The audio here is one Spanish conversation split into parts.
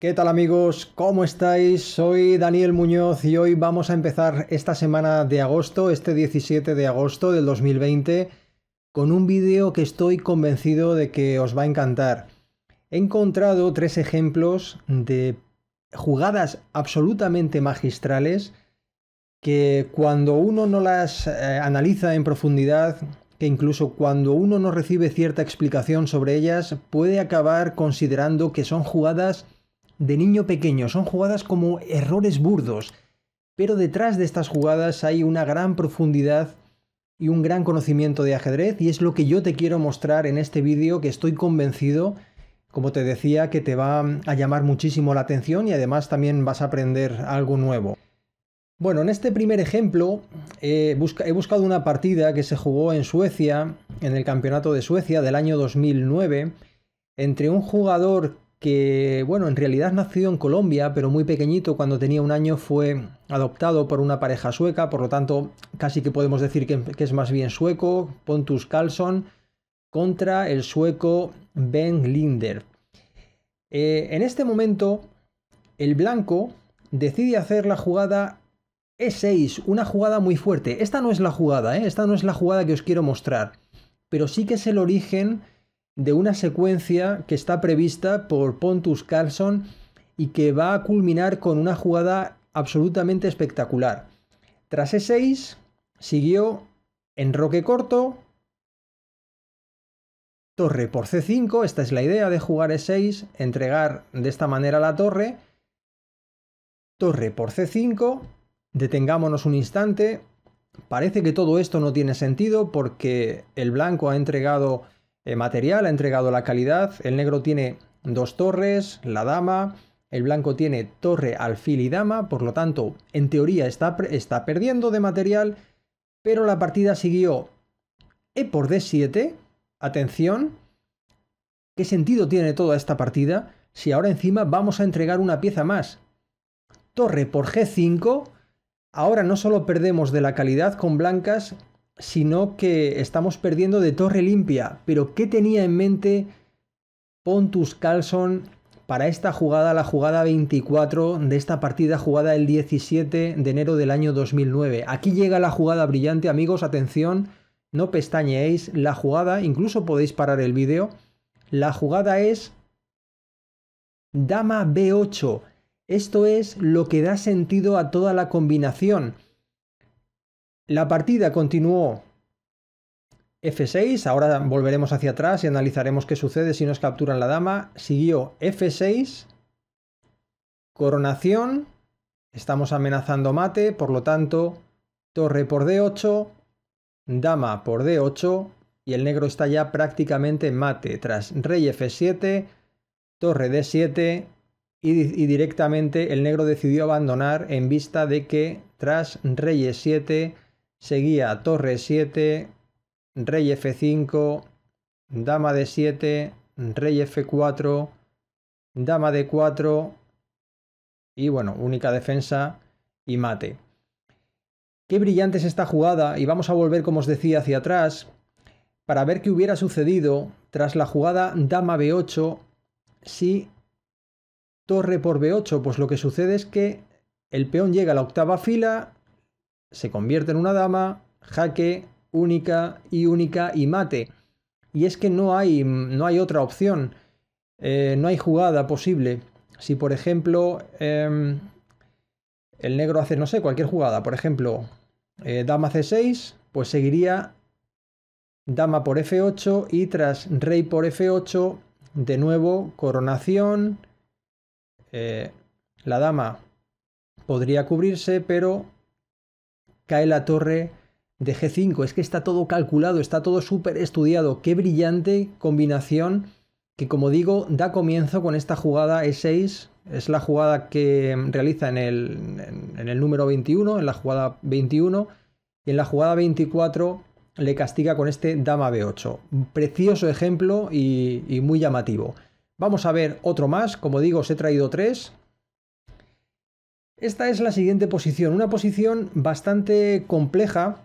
¿Qué tal amigos? ¿Cómo estáis? Soy Daniel Muñoz y hoy vamos a empezar esta semana de agosto, este 17 de agosto del 2020, con un vídeo que estoy convencido de que os va a encantar he encontrado tres ejemplos de jugadas absolutamente magistrales que cuando uno no las eh, analiza en profundidad, que incluso cuando uno no recibe cierta explicación sobre ellas, puede acabar considerando que son jugadas de niño pequeño, son jugadas como errores burdos. Pero detrás de estas jugadas hay una gran profundidad y un gran conocimiento de ajedrez y es lo que yo te quiero mostrar en este vídeo que estoy convencido como te decía, que te va a llamar muchísimo la atención y además también vas a aprender algo nuevo. Bueno, en este primer ejemplo eh, he buscado una partida que se jugó en Suecia, en el Campeonato de Suecia del año 2009, entre un jugador que, bueno, en realidad nació en Colombia, pero muy pequeñito, cuando tenía un año fue adoptado por una pareja sueca, por lo tanto, casi que podemos decir que, que es más bien sueco, Pontus Carlson, contra el sueco Ben Linder. Eh, en este momento, el blanco decide hacer la jugada E6, una jugada muy fuerte. Esta no es la jugada, ¿eh? esta no es la jugada que os quiero mostrar, pero sí que es el origen de una secuencia que está prevista por Pontus Carlson y que va a culminar con una jugada absolutamente espectacular. Tras E6 siguió en roque corto, torre por c5, esta es la idea de jugar e6, entregar de esta manera la torre, torre por c5, detengámonos un instante, parece que todo esto no tiene sentido porque el blanco ha entregado eh, material, ha entregado la calidad, el negro tiene dos torres, la dama, el blanco tiene torre, alfil y dama, por lo tanto, en teoría está, está perdiendo de material, pero la partida siguió e por d7, atención, ¿qué sentido tiene toda esta partida si ahora encima vamos a entregar una pieza más? Torre por G5, ahora no solo perdemos de la calidad con blancas, sino que estamos perdiendo de torre limpia. Pero ¿qué tenía en mente Pontus Carlson para esta jugada, la jugada 24 de esta partida jugada el 17 de enero del año 2009? Aquí llega la jugada brillante, amigos, atención, no pestañeéis, la jugada, incluso podéis parar el vídeo, la jugada es dama b8. Esto es lo que da sentido a toda la combinación. La partida continuó f6, ahora volveremos hacia atrás y analizaremos qué sucede si nos capturan la dama. Siguió f6, coronación, estamos amenazando mate, por lo tanto, torre por d8, dama por d8 y el negro está ya prácticamente mate tras rey f7, torre d7 y, directamente el negro decidió abandonar en vista de que tras rey e7 seguía torre 7, e rey f5, dama d7, rey f4, dama d4 y bueno, única defensa y mate. Qué brillante es esta jugada y vamos a volver, como os decía, hacia atrás para ver qué hubiera sucedido tras la jugada dama b8 si torre por b8. Pues lo que sucede es que el peón llega a la octava fila, se convierte en una dama, jaque, única y única y mate. Y es que no hay, no hay otra opción, eh, no hay jugada posible. Si por ejemplo... Em, el negro hace, no sé, cualquier jugada, por ejemplo, eh, dama c6, pues seguiría dama por f8 y tras rey por f8, de nuevo coronación, eh, la dama podría cubrirse, pero cae la torre de g5. Es que está todo calculado, está todo súper estudiado. Qué brillante combinación que como digo, da comienzo con esta jugada E6. Es la jugada que realiza en el, número 21, en la jugada 21. Y en la jugada 24 le castiga con este dama B8. Precioso ejemplo y, y, muy llamativo. Vamos a ver otro más. Como digo, os he traído tres. Esta es la siguiente posición. Una posición bastante compleja.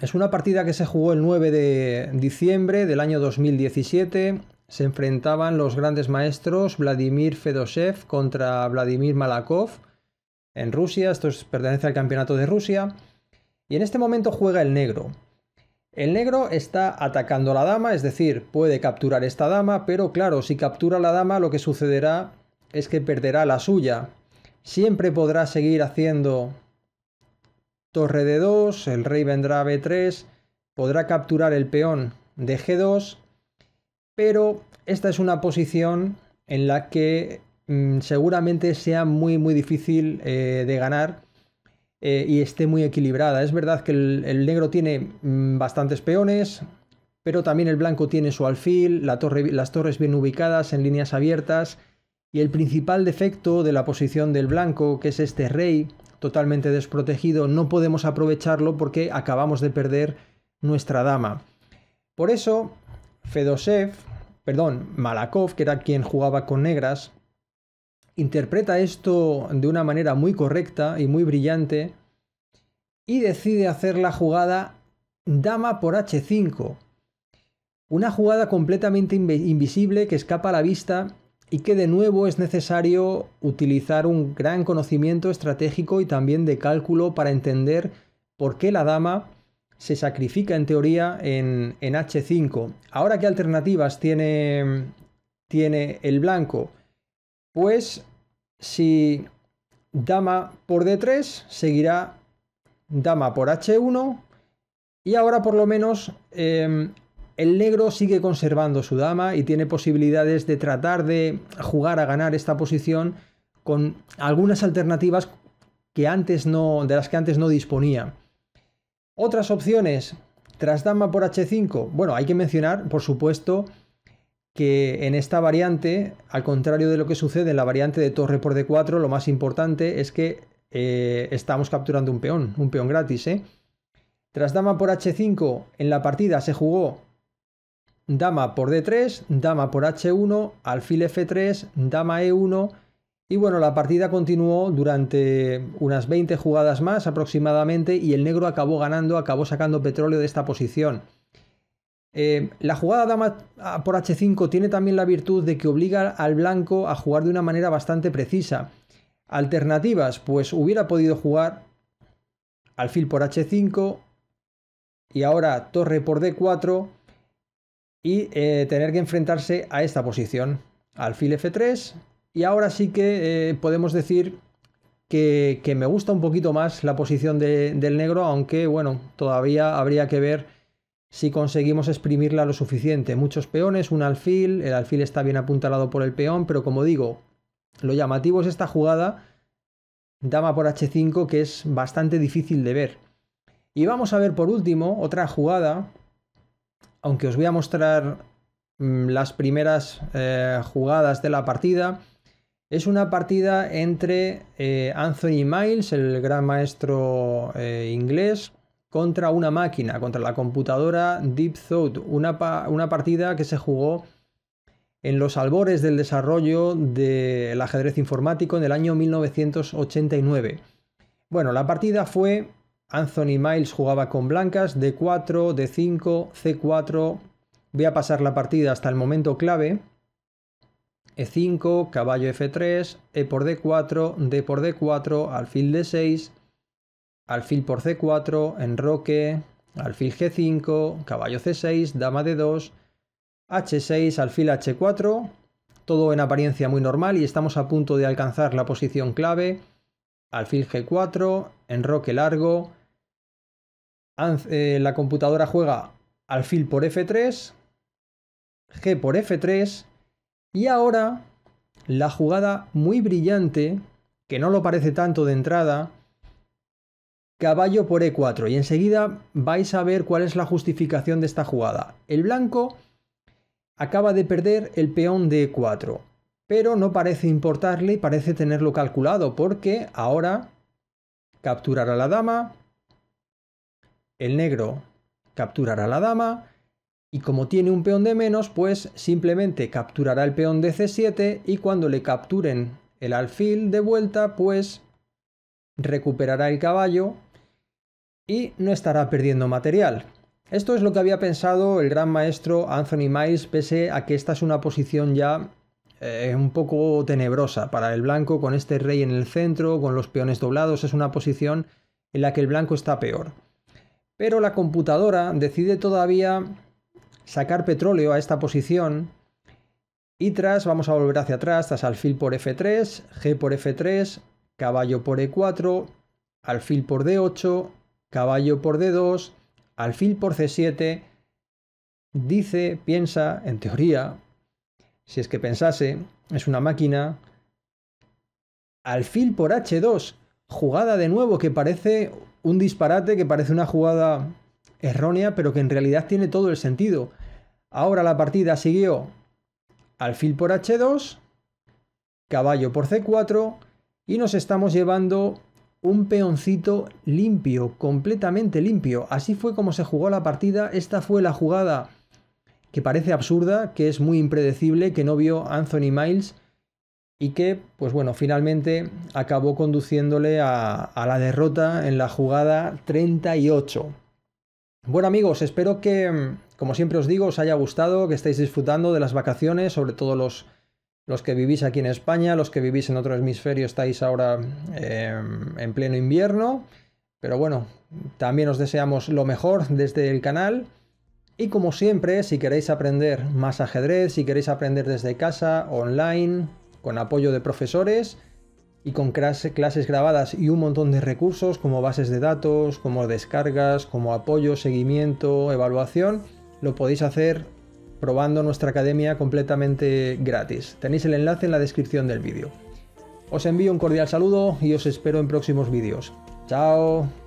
Es una partida que se jugó el 9 de diciembre del año 2017 se enfrentaban los grandes maestros Vladimir Fedosev contra Vladimir Malakov en Rusia, esto pertenece al campeonato de Rusia, y en este momento juega el negro. El negro está atacando a la dama, es decir, puede capturar esta dama, pero claro, si captura la dama lo que sucederá es que perderá la suya. Siempre podrá seguir haciendo torre de 2, el rey vendrá a b3, podrá capturar el peón de g2 pero esta es una posición en la que mm, seguramente sea muy, muy difícil eh, de ganar eh, y esté muy equilibrada. Es verdad que el, negro tiene mm, bastantes peones, pero también el blanco tiene su alfil, la torre, las torres bien ubicadas en líneas abiertas. Y el principal defecto de la posición del blanco, que es este rey, totalmente desprotegido, no podemos aprovecharlo porque acabamos de perder nuestra dama. Por eso, Fedosev, perdón, Malakov, que era quien jugaba con negras, interpreta esto de una manera muy correcta y muy brillante y decide hacer la jugada dama por h5. Una jugada completamente invisible que escapa a la vista y que de nuevo es necesario utilizar un gran conocimiento estratégico y también de cálculo para entender por qué la dama se sacrifica en teoría en, H5. Ahora, ¿qué alternativas tiene, tiene el blanco? Pues si dama por D3, seguirá dama por H1 y ahora por lo menos em, el negro sigue conservando su dama y tiene posibilidades de tratar de jugar a ganar esta posición con algunas alternativas que antes no, de las que antes no disponía. Otras opciones, tras dama por h5. Bueno, hay que mencionar, por supuesto, que en esta variante, al contrario de lo que sucede en la variante de torre por d4, lo más importante es que eh, estamos capturando un peón, un peón gratis. ¿eh? Tras dama por h5, en la partida se jugó dama por d3, dama por h1, alfil f3, dama e1, y bueno, la partida continuó durante unas 20 jugadas más aproximadamente y el negro acabó ganando, acabó sacando petróleo de esta posición. Eh, la jugada dama ah, por h5 tiene también la virtud de que obliga al blanco a jugar de una manera bastante precisa. Alternativas, pues hubiera podido jugar alfil por h5 y ahora torre por d4 y eh, tener que enfrentarse a esta posición. Alfil f3, y ahora sí que eh, podemos decir que, me gusta un poquito más la posición del negro, aunque bueno, todavía habría que ver si conseguimos exprimirla lo suficiente. Muchos peones, un alfil, el alfil está bien apuntalado por el peón, pero como digo, lo llamativo es esta jugada, dama por h5, que es bastante difícil de ver. Y vamos a ver por último otra jugada, aunque os voy a mostrar mm, las primeras eh, jugadas de la partida. Es una partida entre eh, Anthony Miles, el gran maestro eh, inglés, contra una máquina, contra la computadora Deep Thought, una, una partida que se jugó en los albores del desarrollo del ajedrez informático en el año 1989. Bueno, la partida fue Anthony Miles jugaba con blancas, D4, D5, C4. Voy a pasar la partida hasta el momento clave. E5, caballo F3, E por D4, D por D4, alfil D6, alfil por C4, enroque, alfil G5, caballo C6, dama D2, H6, alfil H4, todo en apariencia muy normal y estamos a punto de alcanzar la posición clave, alfil G4, enroque largo, eh, la computadora juega alfil por F3, G por F3, y ahora, la jugada muy brillante, que no lo parece tanto de entrada, caballo por e4. Y enseguida vais a ver cuál es la justificación de esta jugada. El blanco acaba de perder el peón de e4, pero no parece importarle y parece tenerlo calculado, porque ahora capturará la dama, el negro capturará la dama, y como tiene un peón de menos, pues simplemente capturará el peón de c7 y cuando le capturen el alfil de vuelta, pues recuperará el caballo y no estará perdiendo material. Esto es lo que había pensado el gran maestro Anthony Miles, pese a que esta es una posición ya eh, un poco tenebrosa para el blanco, con este rey en el centro, con los peones doblados, es una posición en la que el blanco está peor. Pero la computadora decide todavía sacar petróleo a esta posición. Y tras, vamos a volver hacia atrás, tras alfil por F3, G por F3, caballo por E4, alfil por D8, caballo por D2, alfil por C7. Dice, piensa, en teoría, si es que pensase, es una máquina. Alfil por H2, jugada de nuevo que parece un disparate, que parece una jugada errónea, pero que en realidad tiene todo el sentido. Ahora la partida siguió alfil por h2, caballo por c4 y nos estamos llevando un peoncito limpio, completamente limpio. Así fue como se jugó la partida, esta fue la jugada que parece absurda, que es muy impredecible, que no vio Anthony Miles y que, pues bueno, finalmente acabó conduciéndole a, a la derrota en la jugada 38. Bueno amigos, espero que, mm, como siempre os digo, os haya gustado, que estéis disfrutando de las vacaciones, sobre todo los, que vivís aquí en España, los que vivís en otro hemisferio estáis ahora em, en pleno invierno. Pero bueno, también os deseamos lo mejor desde el canal. Y como siempre, si queréis aprender más ajedrez, si queréis aprender desde casa, online, con apoyo de profesores, y con clases grabadas y un montón de recursos como bases de datos, como descargas, como apoyo, seguimiento, evaluación, lo podéis hacer probando nuestra academia completamente gratis. Tenéis el enlace en la descripción del vídeo. Os envío un cordial saludo y os espero en próximos vídeos. ¡Chao!